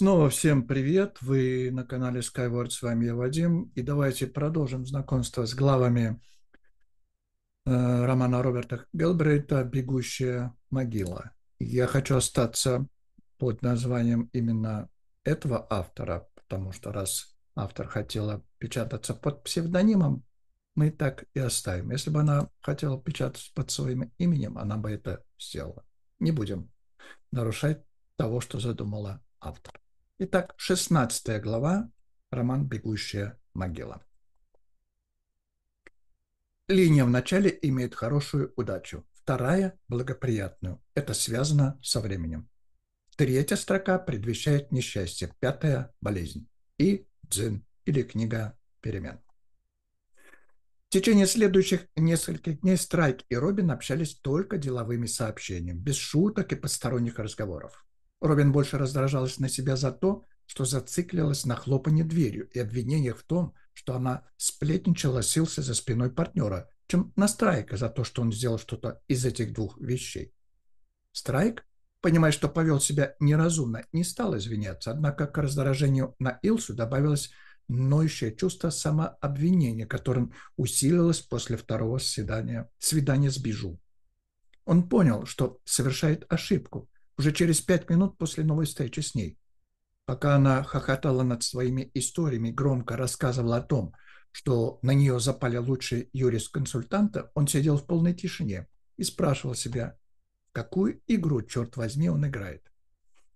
Снова всем привет! Вы на канале Skyward, с вами я, Вадим. И давайте продолжим знакомство с главами э, романа Роберта Гелбрейта «Бегущая могила». Я хочу остаться под названием именно этого автора, потому что раз автор хотела печататься под псевдонимом, мы так и оставим. Если бы она хотела печататься под своим именем, она бы это сделала. Не будем нарушать того, что задумала автор. Итак, 16 глава, роман «Бегущая могила». Линия в начале имеет хорошую удачу, вторая – благоприятную. Это связано со временем. Третья строка предвещает несчастье, пятая – болезнь. И дзин, или книга перемен. В течение следующих нескольких дней Страйк и Робин общались только деловыми сообщениями, без шуток и посторонних разговоров. Робин больше раздражалась на себя за то, что зациклилась на хлопанье дверью и обвинениях в том, что она сплетничала, сился за спиной партнера, чем на Страйка за то, что он сделал что-то из этих двух вещей. Страйк, понимая, что повел себя неразумно, не стал извиняться, однако к раздражению на Илсу добавилось ноющее чувство самообвинения, которым усилилось после второго свидания, свидания с Бижу. Он понял, что совершает ошибку, уже через пять минут после новой встречи с ней. Пока она хохотала над своими историями, громко рассказывала о том, что на нее запали лучшие юрист-консультанта, он сидел в полной тишине и спрашивал себя, какую игру, черт возьми, он играет.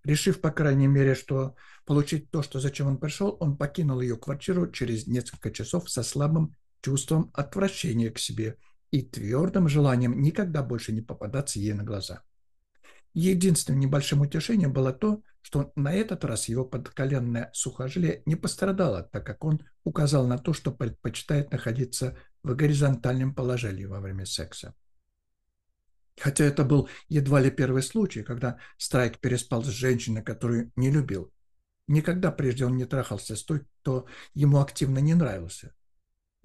Решив, по крайней мере, что получить то, что зачем он пришел, он покинул ее квартиру через несколько часов со слабым чувством отвращения к себе и твердым желанием никогда больше не попадаться ей на глаза. Единственным небольшим утешением было то, что на этот раз его подколенное сухожилие не пострадало, так как он указал на то, что предпочитает находиться в горизонтальном положении во время секса. Хотя это был едва ли первый случай, когда Страйк переспал с женщиной, которую не любил. Никогда прежде он не трахался с той, кто ему активно не нравился.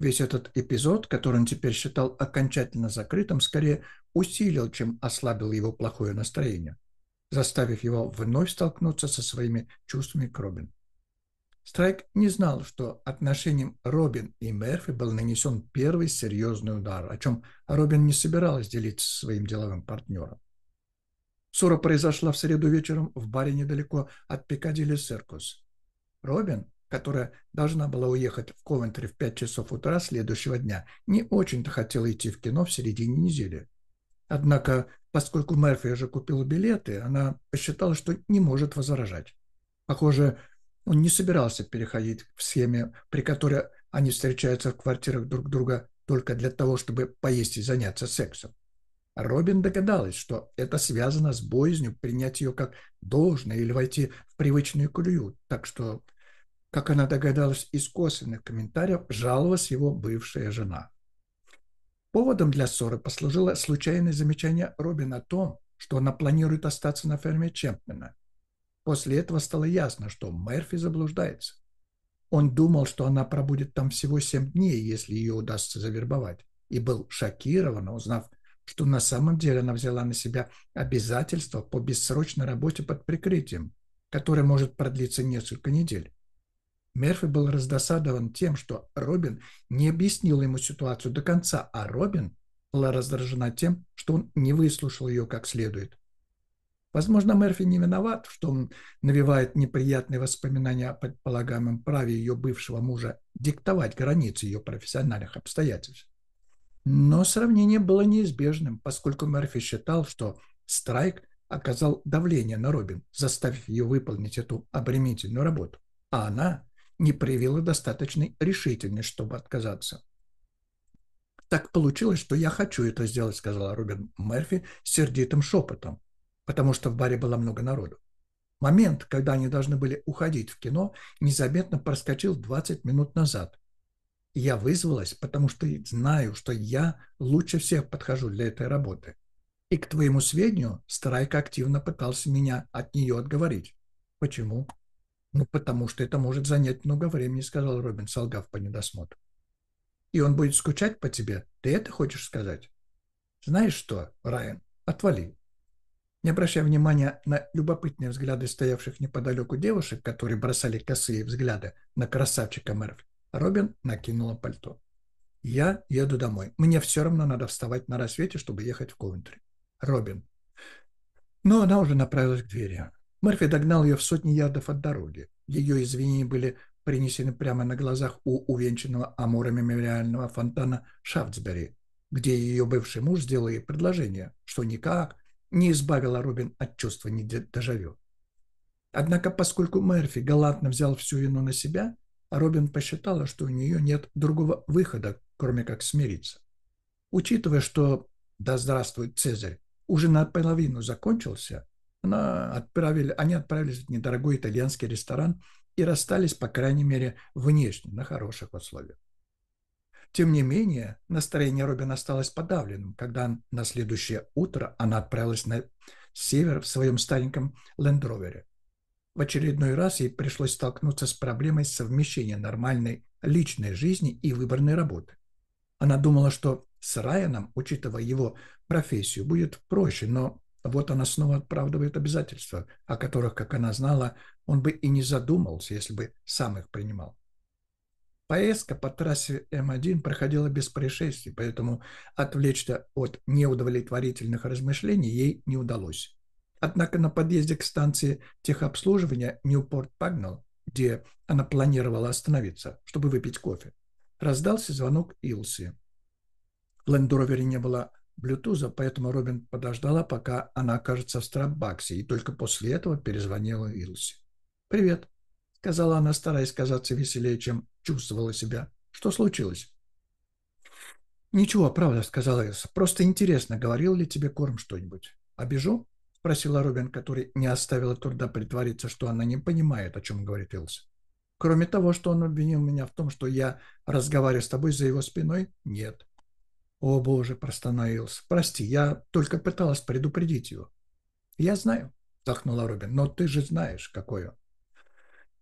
Весь этот эпизод, который он теперь считал окончательно закрытым, скорее усилил, чем ослабил его плохое настроение, заставив его вновь столкнуться со своими чувствами к Робин. Страйк не знал, что отношениям Робин и Мерфи был нанесен первый серьезный удар, о чем Робин не собиралась делиться со своим деловым партнером. Ссора произошла в среду вечером в баре недалеко от Пикадилли Серкус. Робин которая должна была уехать в Ковентри в 5 часов утра следующего дня, не очень-то хотела идти в кино в середине недели. Однако, поскольку Мерфи уже купила билеты, она посчитала, что не может возражать. Похоже, он не собирался переходить в схеме, при которой они встречаются в квартирах друг друга только для того, чтобы поесть и заняться сексом. Робин догадалась, что это связано с боязнью принять ее как должное или войти в привычную колею, так что как она догадалась из косвенных комментариев, жаловалась его бывшая жена. Поводом для ссоры послужило случайное замечание Робина о том, что она планирует остаться на ферме Чемпмена. После этого стало ясно, что Мерфи заблуждается. Он думал, что она пробудет там всего семь дней, если ее удастся завербовать, и был шокирован, узнав, что на самом деле она взяла на себя обязательство по бессрочной работе под прикрытием, которое может продлиться несколько недель. Мерфи был раздосадован тем, что Робин не объяснил ему ситуацию до конца, а Робин была раздражена тем, что он не выслушал ее как следует. Возможно, Мерфи не виноват, что он навевает неприятные воспоминания о предполагаемом праве ее бывшего мужа диктовать границы ее профессиональных обстоятельств. Но сравнение было неизбежным, поскольку Мерфи считал, что Страйк оказал давление на Робин, заставив ее выполнить эту обременительную работу. А она не проявила достаточной решительности, чтобы отказаться. «Так получилось, что я хочу это сделать», — сказала Робин Мерфи сердитым шепотом, потому что в баре было много народу. Момент, когда они должны были уходить в кино, незаметно проскочил 20 минут назад. Я вызвалась, потому что знаю, что я лучше всех подхожу для этой работы. И, к твоему сведению, Страйка активно пытался меня от нее отговорить. Почему? Ну, потому что это может занять много времени, сказал Робин, солгав по недосмотру. И он будет скучать по тебе. Ты это хочешь сказать? Знаешь что, Райан, отвали. Не обращая внимания на любопытные взгляды стоявших неподалеку девушек, которые бросали косые взгляды на красавчика Мерфи, Робин накинула пальто. «Я еду домой. Мне все равно надо вставать на рассвете, чтобы ехать в Ковентри». «Робин». Но она уже направилась к двери. Мерфи догнал ее в сотни ярдов от дороги. Ее извинения были принесены прямо на глазах у увенчанного амура мемориального фонтана Шафтсбери, где ее бывший муж сделал ей предложение, что никак не избавило Робин от чувства недежавю. Однако, поскольку Мерфи галантно взял всю вину на себя, Робин посчитала, что у нее нет другого выхода, кроме как смириться. Учитывая, что «Да здравствует Цезарь!» уже наполовину закончился, она отправили, они отправились в недорогой итальянский ресторан и расстались, по крайней мере, внешне, на хороших условиях. Тем не менее, настроение Робина осталось подавленным, когда на следующее утро она отправилась на север в своем стареньком лендровере. В очередной раз ей пришлось столкнуться с проблемой совмещения нормальной личной жизни и выборной работы. Она думала, что с Райаном, учитывая его профессию, будет проще, но вот она снова оправдывает обязательства, о которых, как она знала, он бы и не задумался, если бы сам их принимал. Поездка по трассе М1 проходила без происшествий, поэтому отвлечься от неудовлетворительных размышлений ей не удалось. Однако на подъезде к станции техобслуживания Ньюпорт Пагнал, где она планировала остановиться, чтобы выпить кофе, раздался звонок Илси. В лендровере не было Bluetooth, поэтому Робин подождала, пока она окажется в Страбаксе, и только после этого перезвонила Илсе. «Привет», — сказала она, стараясь казаться веселее, чем чувствовала себя. «Что случилось?» «Ничего, правда», — сказала Илса. «Просто интересно, говорил ли тебе Корм что-нибудь?» «Обижу?» — спросила Робин, который не оставила труда притвориться, что она не понимает, о чем говорит Илса. «Кроме того, что он обвинил меня в том, что я разговариваю с тобой за его спиной?» «Нет». «О, Боже!» – простонал Илс. «Прости, я только пыталась предупредить его». «Я знаю», – вздохнула Робин, – «но ты же знаешь, какой он».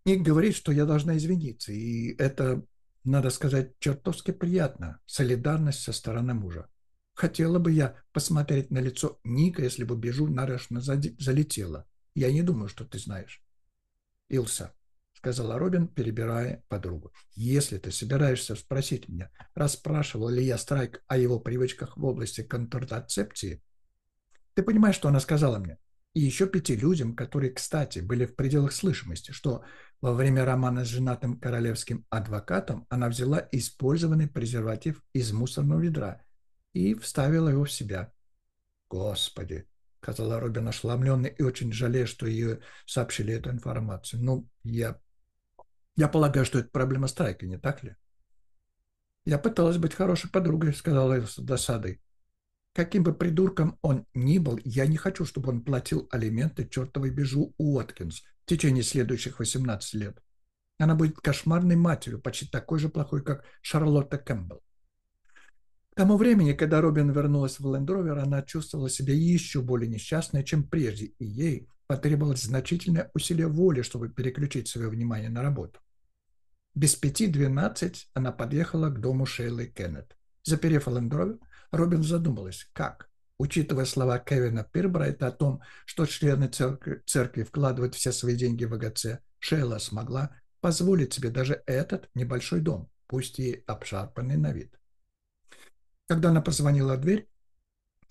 Ник говорит, что я должна извиниться, и это, надо сказать, чертовски приятно – солидарность со стороны мужа. Хотела бы я посмотреть на лицо Ника, если бы Бежу нарочно залетела. Я не думаю, что ты знаешь. Илса, сказала Робин, перебирая подругу. «Если ты собираешься спросить меня, расспрашивал ли я Страйк о его привычках в области контрацепции, ты понимаешь, что она сказала мне? И еще пяти людям, которые, кстати, были в пределах слышимости, что во время романа с женатым королевским адвокатом она взяла использованный презерватив из мусорного ведра и вставила его в себя. «Господи!» — сказала Робин ошеломленный и очень жалея, что ее сообщили эту информацию. «Ну, я я полагаю, что это проблема страйка, не так ли? Я пыталась быть хорошей подругой, сказала Элла с досадой. Каким бы придурком он ни был, я не хочу, чтобы он платил алименты чертовой бежу Уоткинс в течение следующих 18 лет. Она будет кошмарной матерью, почти такой же плохой, как Шарлотта Кэмпбелл. К тому времени, когда Робин вернулась в Лендровер, она чувствовала себя еще более несчастной, чем прежде, и ей потребовалось значительное усилие воли, чтобы переключить свое внимание на работу. Без пяти двенадцать она подъехала к дому Шейлы Кеннет. Заперев Лендровер, Робин задумалась, как, учитывая слова Кевина Пирбрайта о том, что члены церкви, церкви вкладывают все свои деньги в АГЦ, Шейла смогла позволить себе даже этот небольшой дом, пусть и обшарпанный на вид. Когда она позвонила в дверь,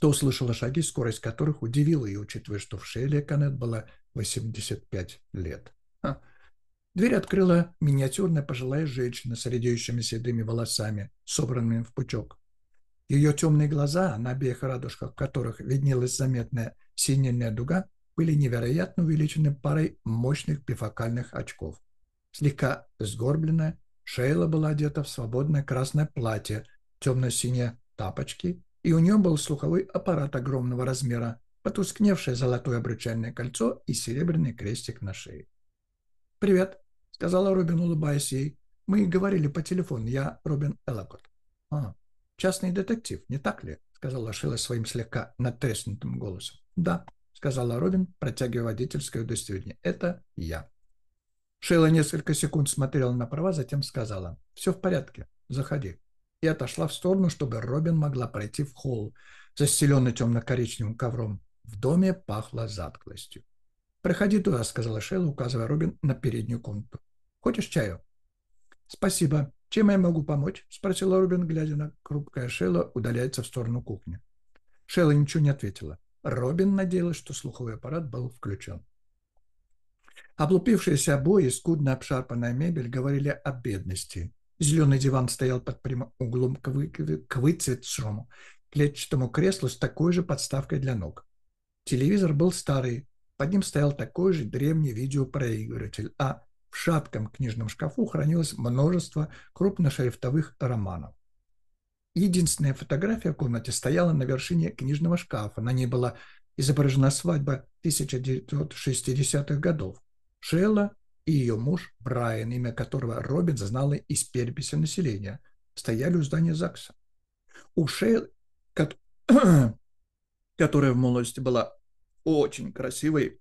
то услышала шаги, скорость которых удивила ее, учитывая, что в Шейле Канет была 85 лет. Дверь открыла миниатюрная пожилая женщина с редеющими седыми волосами, собранными в пучок. Ее темные глаза, на обеих радужках которых виднелась заметная синельная дуга, были невероятно увеличены парой мощных бифокальных очков. Слегка сгорбленная, Шейла была одета в свободное красное платье, темно-синие тапочки, и у нее был слуховой аппарат огромного размера, потускневшее золотое обручальное кольцо и серебряный крестик на шее. «Привет!» сказала Робин, улыбаясь ей. Мы говорили по телефону, я Робин Эллокот. А, частный детектив, не так ли? Сказала Шила своим слегка натреснутым голосом. Да, сказала Робин, протягивая водительское удостоверение. Это я. Шила несколько секунд смотрела на права, затем сказала. Все в порядке, заходи. И отошла в сторону, чтобы Робин могла пройти в холл, застеленный темно-коричневым ковром. В доме пахло затклостью. «Проходи туда», — сказала Шейла, указывая Робин на переднюю комнату. Хочешь чаю?» «Спасибо. Чем я могу помочь?» — спросила Робин, глядя на хрупкое Шелла, удаляется в сторону кухни. Шелла ничего не ответила. Робин надеялась, что слуховой аппарат был включен. Облупившиеся обои и скудно обшарпанная мебель говорили о бедности. Зеленый диван стоял под прямым углом к, вы, к выцветшему клетчатому креслу с такой же подставкой для ног. Телевизор был старый, под ним стоял такой же древний видеопроигрыватель, а в шатком книжном шкафу хранилось множество крупношрифтовых романов. Единственная фотография в комнате стояла на вершине книжного шкафа. На ней была изображена свадьба 1960-х годов. Шелла и ее муж Брайан, имя которого Робин знала из переписи населения, стояли у здания ЗАГСа. У Шейл, которая в молодости была очень красивой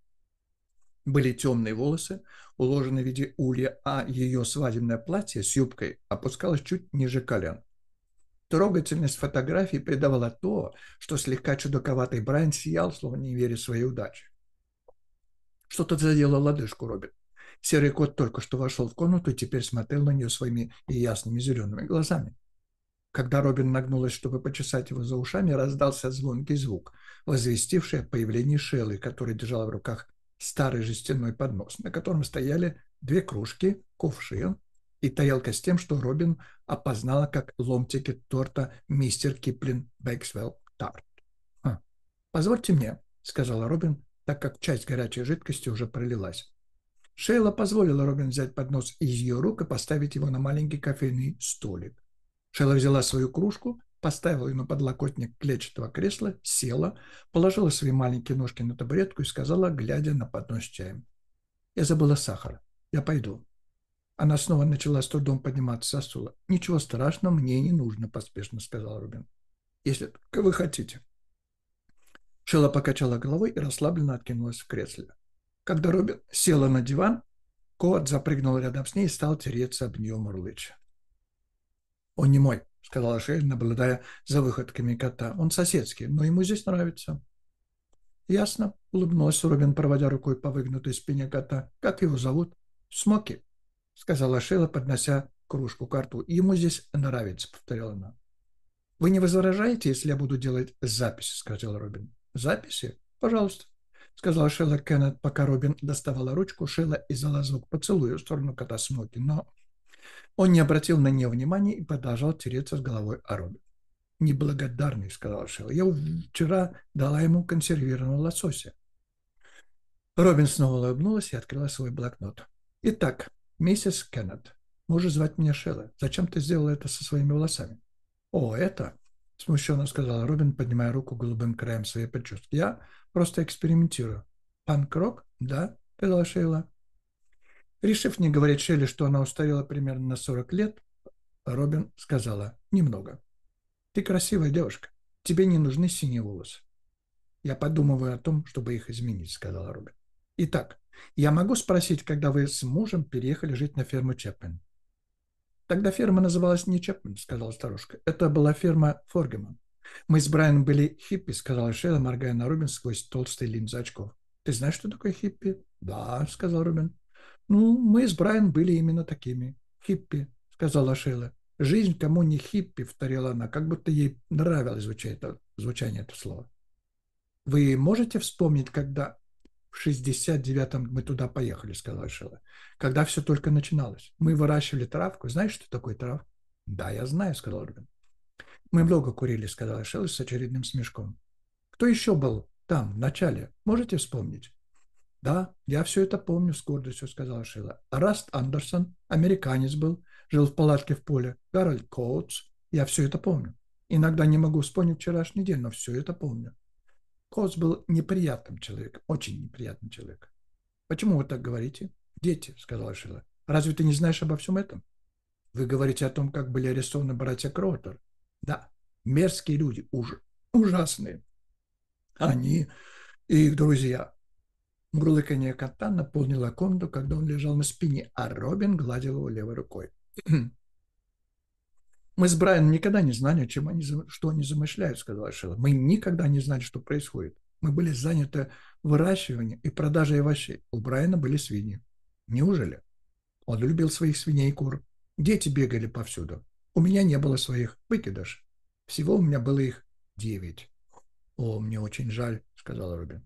были темные волосы, уложенные в виде улья, а ее свадебное платье с юбкой опускалось чуть ниже колен. Трогательность фотографии придавала то, что слегка чудаковатый Брайан сиял, словно не веря своей удаче. Что-то задело лодыжку Робин. Серый кот только что вошел в комнату и теперь смотрел на нее своими ясными зелеными глазами. Когда Робин нагнулась, чтобы почесать его за ушами, раздался звонкий звук, возвестивший о появлении Шеллы, который держала в руках старый жестяной поднос, на котором стояли две кружки, кувшин и тарелка с тем, что Робин опознала как ломтики торта мистер Киплин Бэксвелл Тарт. «А, «Позвольте мне», — сказала Робин, так как часть горячей жидкости уже пролилась. Шейла позволила Робин взять поднос из ее рук и поставить его на маленький кофейный столик. Шейла взяла свою кружку поставила на подлокотник клетчатого кресла, села, положила свои маленькие ножки на табуретку и сказала, глядя на поднос с чаем. «Я забыла сахар. Я пойду». Она снова начала с трудом подниматься со стула. «Ничего страшного, мне не нужно», – поспешно сказал Рубин. «Если только вы хотите». Шила покачала головой и расслабленно откинулась в кресле. Когда Робин села на диван, Кот запрыгнул рядом с ней и стал тереться об нее мурлыча. «Он не мой», — сказала Шель, наблюдая за выходками кота. «Он соседский, но ему здесь нравится». «Ясно», — улыбнулась Рубин, проводя рукой по выгнутой спине кота. «Как его зовут?» «Смоки», — сказала Шейла, поднося кружку карту. «Ему здесь нравится», — повторила она. «Вы не возражаете, если я буду делать записи?» — сказал Робин. «Записи? Пожалуйста», — сказала Шейла Кеннет, пока Робин доставала ручку. Шейла и звук поцелуя в сторону кота Смоки, но он не обратил на нее внимания и продолжал тереться с головой о руль. «Неблагодарный», — сказал Шелл. «Я вчера дала ему консервированного лосося». Робин снова улыбнулась и открыла свой блокнот. «Итак, миссис Кеннет, можешь звать меня Шелла. Зачем ты сделала это со своими волосами?» «О, это...» — смущенно сказала Робин, поднимая руку голубым краем своей прически. «Я просто экспериментирую». «Панк-рок? Да?» — сказала Шейла. Решив не говорить Шелли, что она устарела примерно на 40 лет, Робин сказала «немного». «Ты красивая девушка. Тебе не нужны синие волосы». «Я подумываю о том, чтобы их изменить», — сказала Робин. «Итак, я могу спросить, когда вы с мужем переехали жить на ферму Чепмен? «Тогда ферма называлась не Чепмен, сказала старушка. «Это была ферма Форгеман. Мы с Брайаном были хиппи», — сказала Шелли, моргая на Робин сквозь толстые линзы очков. «Ты знаешь, что такое хиппи?» «Да», — сказал Робин. Ну, мы с Брайан были именно такими. Хиппи, сказала Шейла. Жизнь кому не хиппи, повторила она, как будто ей нравилось звучание, это, звучание этого слова. Вы можете вспомнить, когда в 69-м мы туда поехали, сказала Шила, когда все только начиналось. Мы выращивали травку. Знаешь, что такое травка? Да, я знаю, сказал Рубин. Мы много курили, сказала Шила с очередным смешком. Кто еще был там в начале? Можете вспомнить? Да, я все это помню с гордостью, сказала Шила. Раст Андерсон, американец был, жил в палатке в поле. Гарольд Коутс, я все это помню. Иногда не могу вспомнить вчерашний день, но все это помню. Коутс был неприятным человеком, очень неприятным человеком. Почему вы так говорите? Дети, сказала Шила. Разве ты не знаешь обо всем этом? Вы говорите о том, как были арестованы братья Кротер. Да, мерзкие люди, уж, ужасные. Они и их друзья – Мурлыканье кота наполнило комнату, когда он лежал на спине, а Робин гладил его левой рукой. «Мы с Брайаном никогда не знали, чем они, что они замышляют», — сказала Шила. «Мы никогда не знали, что происходит. Мы были заняты выращиванием и продажей овощей. У Брайана были свиньи. Неужели? Он любил своих свиней и кур. Дети бегали повсюду. У меня не было своих. Выкидыш. Всего у меня было их девять». «О, мне очень жаль», — сказал Робин.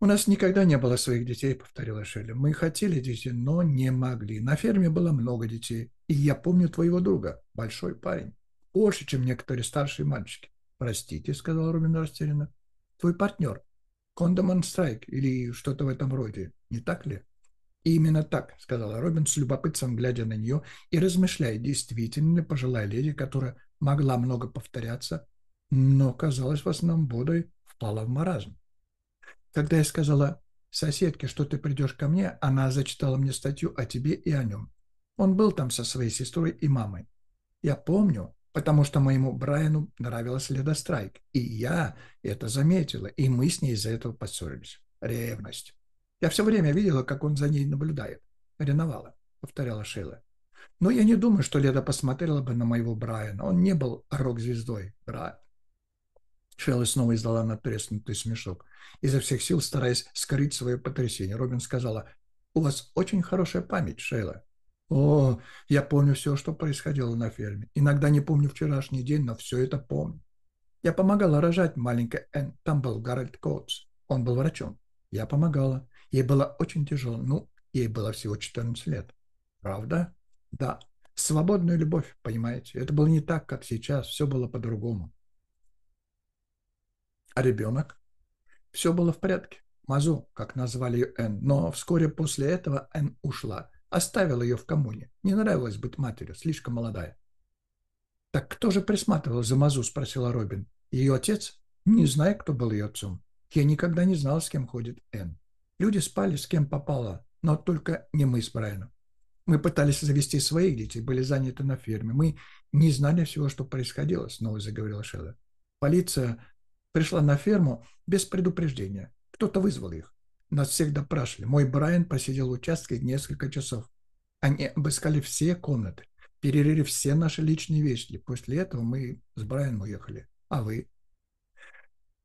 У нас никогда не было своих детей, повторила Шелли. Мы хотели детей, но не могли. На ферме было много детей. И я помню твоего друга, большой парень. Больше, чем некоторые старшие мальчики. Простите, сказал Рубин растерянно. Твой партнер. Кондоман Страйк или что-то в этом роде. Не так ли? И «Именно так», — сказала Робин с любопытством, глядя на нее и размышляя, действительно ли пожилая леди, которая могла много повторяться, но казалась в основном бодрой, впала в маразм. Когда я сказала соседке, что ты придешь ко мне, она зачитала мне статью о тебе и о нем. Он был там со своей сестрой и мамой. Я помню, потому что моему Брайану нравилась Ледострайк, и я это заметила, и мы с ней из-за этого поссорились. Ревность. Я все время видела, как он за ней наблюдает. Реновала, повторяла Шейла. Но я не думаю, что Леда посмотрела бы на моего Брайана. Он не был рок-звездой, Брайан. Шелли снова издала надтреснутый смешок, изо всех сил стараясь скрыть свое потрясение. Робин сказала, «У вас очень хорошая память, Шейла». «О, я помню все, что происходило на ферме. Иногда не помню вчерашний день, но все это помню. Я помогала рожать маленькой Энн. Там был Гарольд Коутс. Он был врачом. Я помогала. Ей было очень тяжело. Ну, ей было всего 14 лет. Правда? Да. Свободная любовь, понимаете. Это было не так, как сейчас. Все было по-другому. А ребенок? Все было в порядке. Мазу, как назвали ее Энн, но вскоре после этого Энн ушла. Оставила ее в коммуне. Не нравилось быть матерью, слишком молодая. «Так кто же присматривал за Мазу?» – спросила Робин. «Ее отец? Не знаю, кто был ее отцом. Я никогда не знал, с кем ходит Энн. Люди спали, с кем попало, но только не мы с Брайаном. Мы пытались завести своих детей, были заняты на ферме. Мы не знали всего, что происходило», — снова заговорила Шелла. «Полиция пришла на ферму без предупреждения. Кто-то вызвал их. Нас всех допрашивали. Мой Брайан посидел в участке несколько часов. Они обыскали все комнаты, перерыли все наши личные вещи. после этого мы с Брайаном уехали. А вы?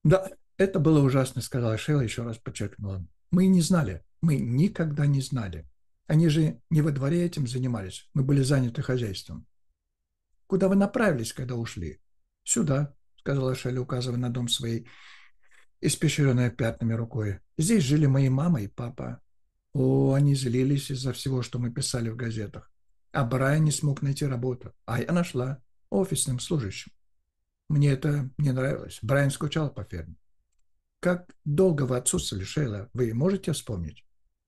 Да, это было ужасно, сказала Шелла. еще раз подчеркнула. Мы не знали. Мы никогда не знали. Они же не во дворе этим занимались. Мы были заняты хозяйством. Куда вы направились, когда ушли? Сюда, сказала Шелли, указывая на дом своей, испещренной пятнами рукой. Здесь жили мои мама и папа. О, они злились из-за всего, что мы писали в газетах. А Брайан не смог найти работу, а я нашла офисным служащим. Мне это не нравилось. Брайан скучал по ферме. Как долго вы отсутствовали, Шейла, вы можете вспомнить?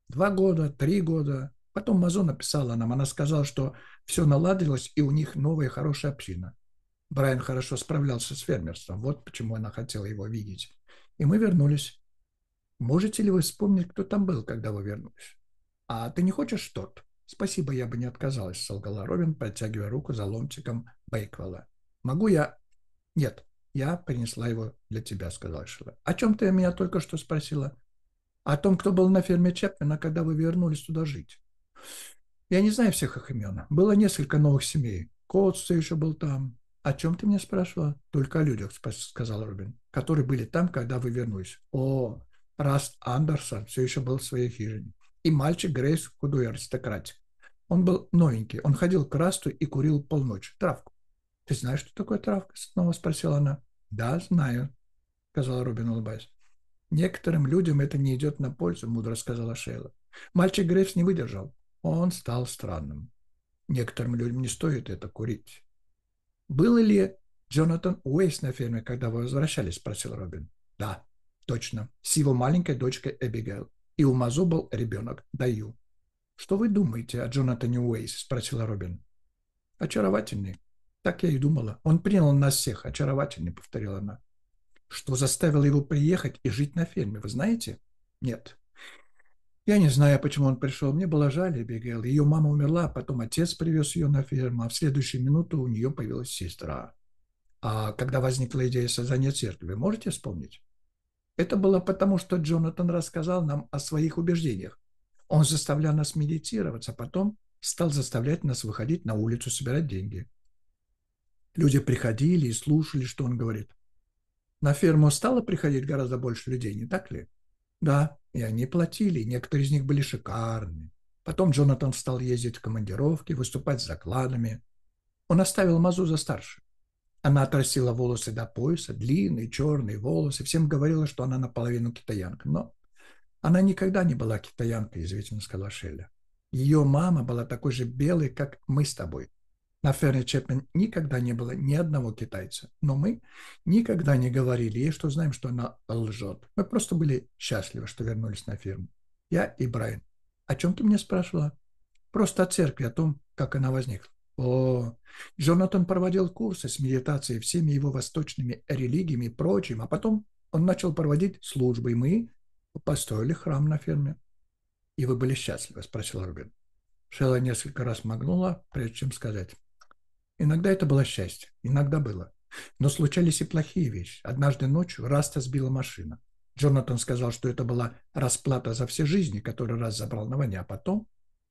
Два года, три года. Потом Мазо написала нам. Она сказала, что все наладилось, и у них новая хорошая община. Брайан хорошо справлялся с фермерством. Вот почему она хотела его видеть. И мы вернулись. Можете ли вы вспомнить, кто там был, когда вы вернулись? А ты не хочешь торт? Спасибо, я бы не отказалась, солгала Робин, подтягивая руку за ломтиком Бейквелла. Могу я... Нет, я принесла его для тебя, сказала Шила. О чем ты меня только что спросила? О том, кто был на ферме Чепмена, когда вы вернулись туда жить. Я не знаю всех их имен. Было несколько новых семей. Котс все еще был там. «О чем ты меня спрашивала?» «Только о людях», – сказал Робин, – «которые были там, когда вы вернулись». «О, Раст Андерсон все еще был в своей хижине. И мальчик Грейс – худой аристократик. Он был новенький, он ходил к Расту и курил полночь травку». «Ты знаешь, что такое травка?» – снова спросила она. «Да, знаю», – сказал Робин, улыбаясь. «Некоторым людям это не идет на пользу», – мудро сказала Шейла. Мальчик Грейс не выдержал. Он стал странным. «Некоторым людям не стоит это курить». «Был ли Джонатан Уэйс на ферме, когда вы возвращались?» – спросил Робин. «Да, точно. С его маленькой дочкой Эбигейл. И у Мазо был ребенок, Даю». «Что вы думаете о Джонатане Уэйс?» – спросил Робин. «Очаровательный. Так я и думала. Он принял нас всех. Очаровательный», – повторила она. «Что заставило его приехать и жить на ферме, вы знаете?» «Нет, я не знаю, почему он пришел. Мне было жаль Эбигейл. Ее мама умерла, потом отец привез ее на ферму, а в следующую минуту у нее появилась сестра. А когда возникла идея создания церкви, можете вспомнить? Это было потому, что Джонатан рассказал нам о своих убеждениях. Он заставлял нас медитировать, а потом стал заставлять нас выходить на улицу, собирать деньги. Люди приходили и слушали, что он говорит. На ферму стало приходить гораздо больше людей, не так ли? Да, и они платили, некоторые из них были шикарные. Потом Джонатан стал ездить в командировки, выступать с закладами. Он оставил Мазу за старше. Она отрастила волосы до пояса, длинные черные волосы. Всем говорила, что она наполовину китаянка. Но она никогда не была китаянкой, извительно сказала Шелли. Ее мама была такой же белой, как мы с тобой. На ферме Чепмен никогда не было ни одного китайца, но мы никогда не говорили ей, что знаем, что она лжет. Мы просто были счастливы, что вернулись на ферму. Я и Брайан. О чем ты меня спрашивала? Просто о церкви, о том, как она возникла. О, Джонатан проводил курсы с медитацией, всеми его восточными религиями и прочим, а потом он начал проводить службы, и мы построили храм на ферме. И вы были счастливы, спросила Рубин. Шелла несколько раз магнула, прежде чем сказать. Иногда это было счастье, иногда было. Но случались и плохие вещи. Однажды ночью Раста сбила машина. Джонатан сказал, что это была расплата за все жизни, который раз забрал на войне, а потом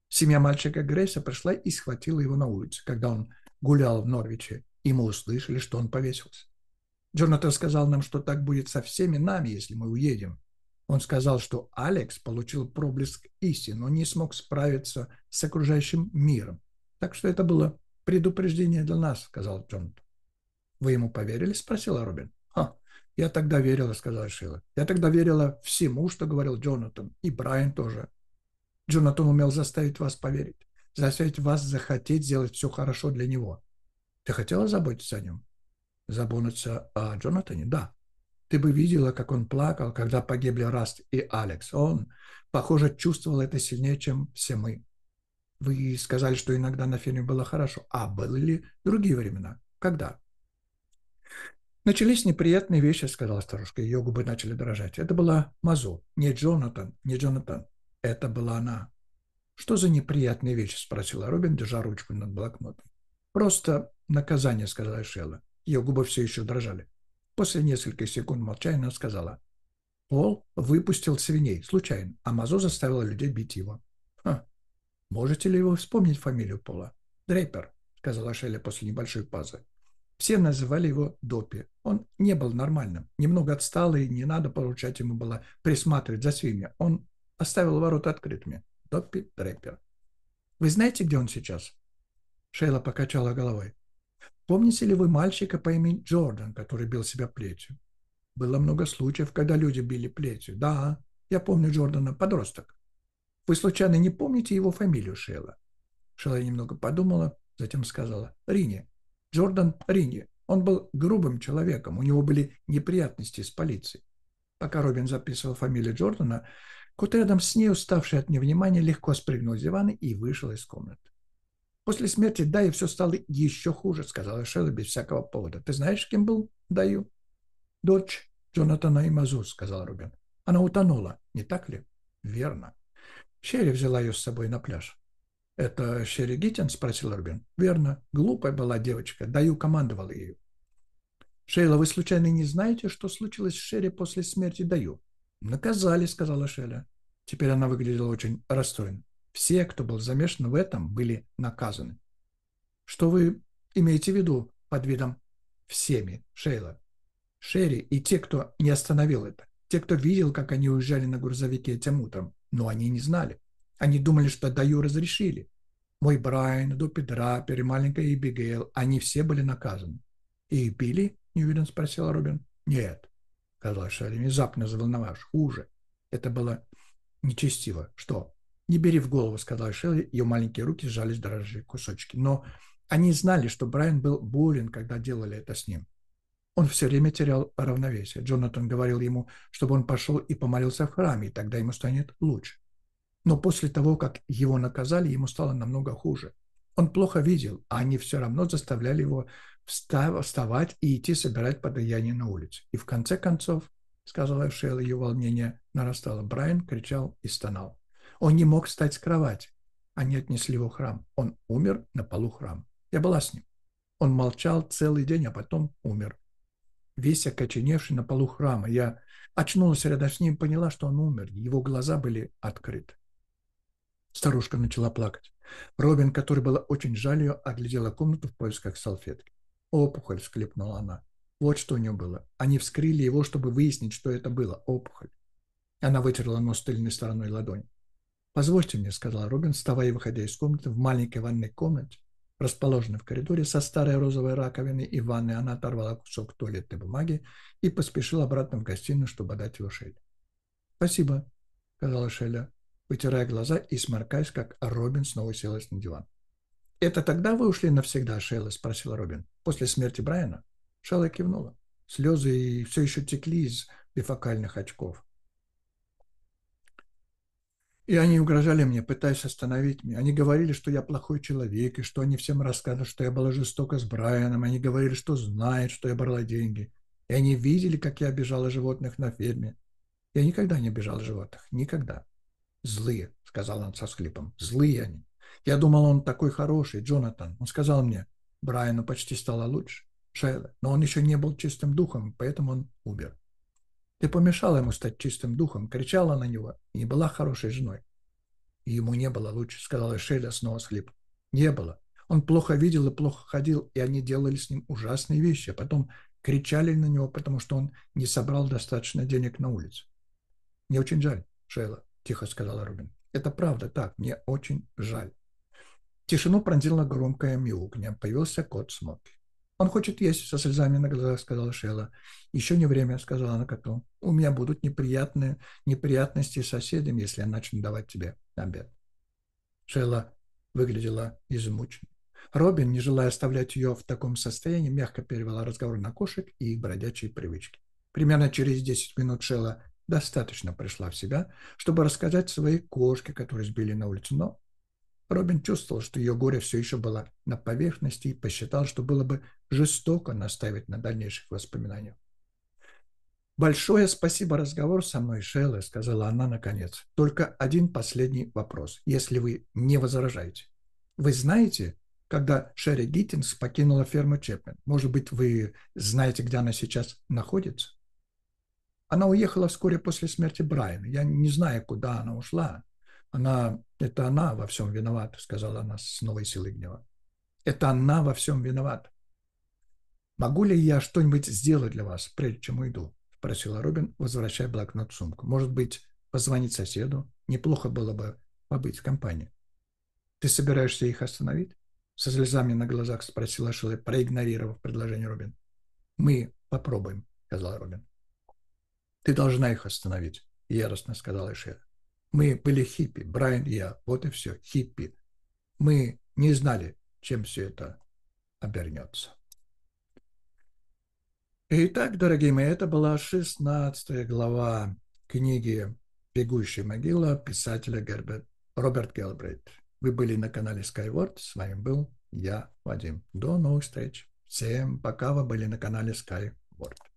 семья мальчика Грейса пришла и схватила его на улице, когда он гулял в Норвиче, и мы услышали, что он повесился. Джонатан сказал нам, что так будет со всеми нами, если мы уедем. Он сказал, что Алекс получил проблеск истины, но не смог справиться с окружающим миром. Так что это было предупреждение для нас», — сказал Джон. «Вы ему поверили?» — спросила Робин. «Ха, я тогда верила», — сказала Шила. «Я тогда верила всему, что говорил Джонатан, и Брайан тоже. Джонатан умел заставить вас поверить, заставить вас захотеть сделать все хорошо для него. Ты хотела заботиться о нем?» «Заботиться о Джонатане?» «Да». «Ты бы видела, как он плакал, когда погибли Раст и Алекс. Он, похоже, чувствовал это сильнее, чем все мы. Вы сказали, что иногда на ферме было хорошо. А были ли другие времена? Когда? Начались неприятные вещи, сказала старушка. Ее губы начали дрожать. Это была Мазо, не Джонатан, не Джонатан. Это была она. Что за неприятные вещи? спросила Робин, держа ручку над блокнотом. Просто наказание, сказала Шелла. Ее губы все еще дрожали. После нескольких секунд молчания она сказала. Пол выпустил свиней, случайно, а Мазо заставила людей бить его. «Можете ли вы вспомнить фамилию Пола?» «Дрейпер», — сказала Шелли после небольшой паузы. Все называли его Допи. Он не был нормальным, немного отсталый, не надо поручать ему было присматривать за свинья. Он оставил ворота открытыми. Доппи Дрейпер. «Вы знаете, где он сейчас?» Шейла покачала головой. «Помните ли вы мальчика по имени Джордан, который бил себя плетью?» «Было много случаев, когда люди били плетью. Да, я помню Джордана, подросток. Вы случайно не помните его фамилию, Шейла? Шейла немного подумала, затем сказала. Рини. Джордан Рини. Он был грубым человеком, у него были неприятности с полицией. Пока Робин записывал фамилию Джордана, кот рядом с ней, уставший от невнимания, легко спрыгнул с дивана и вышел из комнаты. После смерти Дайи все стало еще хуже, сказала Шелла без всякого повода. Ты знаешь, кем был Даю? Дочь Джонатана и Мазу, сказал Рубин. Она утонула, не так ли? Верно. Щери взяла ее с собой на пляж. «Это Щери Гитин?» – спросил Эрбин. «Верно. Глупая была девочка. Даю командовал ее. «Шейла, вы случайно не знаете, что случилось с Шерри после смерти Даю?» «Наказали», – сказала Шейла. Теперь она выглядела очень расстроена. Все, кто был замешан в этом, были наказаны. «Что вы имеете в виду под видом всеми, Шейла?» «Шерри и те, кто не остановил это. Те, кто видел, как они уезжали на грузовике этим утром но они не знали. Они думали, что даю разрешили. Мой Брайан, Допи Драпер и маленькая Эбигейл, они все были наказаны. И били? неуверенно спросил Робин. Нет, сказал Шелли, внезапно заволновавшись. Хуже. Это было нечестиво. Что? Не бери в голову, сказал Шелли, ее маленькие руки сжались дрожащие кусочки. Но они знали, что Брайан был болен, когда делали это с ним. Он все время терял равновесие. Джонатан говорил ему, чтобы он пошел и помолился в храме, и тогда ему станет лучше. Но после того, как его наказали, ему стало намного хуже. Он плохо видел, а они все равно заставляли его вставать и идти собирать подаяние на улице. И в конце концов, сказала Шелла, ее волнение нарастало. Брайан кричал и стонал. Он не мог встать с кровати. Они отнесли его в храм. Он умер на полу храма. Я была с ним. Он молчал целый день, а потом умер весь окоченевший на полу храма. Я очнулась рядом с ним, поняла, что он умер. Его глаза были открыты. Старушка начала плакать. Робин, который была очень жаль ее, оглядела комнату в поисках салфетки. «Опухоль!» – Склепнула она. Вот что у нее было. Они вскрыли его, чтобы выяснить, что это было. Опухоль. Она вытерла нос тыльной стороной ладони. «Позвольте мне», – сказала Робин, вставая и выходя из комнаты, в маленькой ванной комнате, расположенной в коридоре со старой розовой раковиной и ванной, она оторвала кусок туалетной бумаги и поспешила обратно в гостиную, чтобы дать его Шелле. «Спасибо», — сказала Шелля, вытирая глаза и сморкаясь, как Робин снова селась на диван. «Это тогда вы ушли навсегда, Шелла?» — спросил Робин. «После смерти Брайана?» Шелла кивнула. Слезы все еще текли из бифокальных очков. И они угрожали мне, пытаясь остановить меня. Они говорили, что я плохой человек, и что они всем рассказывают, что я была жестока с Брайаном. Они говорили, что знают, что я брала деньги. И они видели, как я обижала животных на ферме. Я никогда не обижал животных. Никогда. «Злые», — сказал он со схлипом. «Злые они». Я думал, он такой хороший, Джонатан. Он сказал мне, Брайану почти стало лучше, Шейла, но он еще не был чистым духом, поэтому он умер. Ты помешала ему стать чистым духом, кричала на него и не была хорошей женой. И ему не было лучше, сказала Шеля снова слеп. Не было. Он плохо видел и плохо ходил, и они делали с ним ужасные вещи, а потом кричали на него, потому что он не собрал достаточно денег на улицу. «Мне очень жаль, Шейла», – тихо сказала Рубин. «Это правда так, мне очень жаль». Тишину пронзила громкое мяуканье. Появился кот Смоки. «Он хочет есть», — со слезами на глазах сказала Шелла. «Еще не время», — сказала она коту. «У меня будут неприятные неприятности с соседями, если я начну давать тебе обед». Шелла выглядела измученной. Робин, не желая оставлять ее в таком состоянии, мягко перевела разговор на кошек и их бродячие привычки. Примерно через 10 минут Шелла достаточно пришла в себя, чтобы рассказать своей кошке, которую сбили на улицу, но Робин чувствовал, что ее горе все еще было на поверхности и посчитал, что было бы жестоко наставить на дальнейших воспоминаниях. «Большое спасибо разговор со мной, Шелла», — сказала она наконец. «Только один последний вопрос, если вы не возражаете. Вы знаете, когда Шерри Гиттинс покинула ферму Чепмен? Может быть, вы знаете, где она сейчас находится?» Она уехала вскоре после смерти Брайана. Я не знаю, куда она ушла. Она, это она во всем виновата, сказала она с новой силой гнева. Это она во всем виновата. Могу ли я что-нибудь сделать для вас, прежде чем уйду? Спросила Робин, возвращая блокнот в сумку. Может быть, позвонить соседу? Неплохо было бы побыть в компании. Ты собираешься их остановить? Со слезами на глазах спросила Шилли, проигнорировав предложение Робин. Мы попробуем, сказала Робин. Ты должна их остановить, яростно сказала Шилли. Мы были хиппи, Брайан и я, вот и все, хиппи. Мы не знали, чем все это обернется. Итак, дорогие мои, это была 16 глава книги «Бегущая могила» писателя Герберт, Роберт Гелбрейт. Вы были на канале Skyward, с вами был я, Вадим. До новых встреч. Всем пока, вы были на канале Skyward.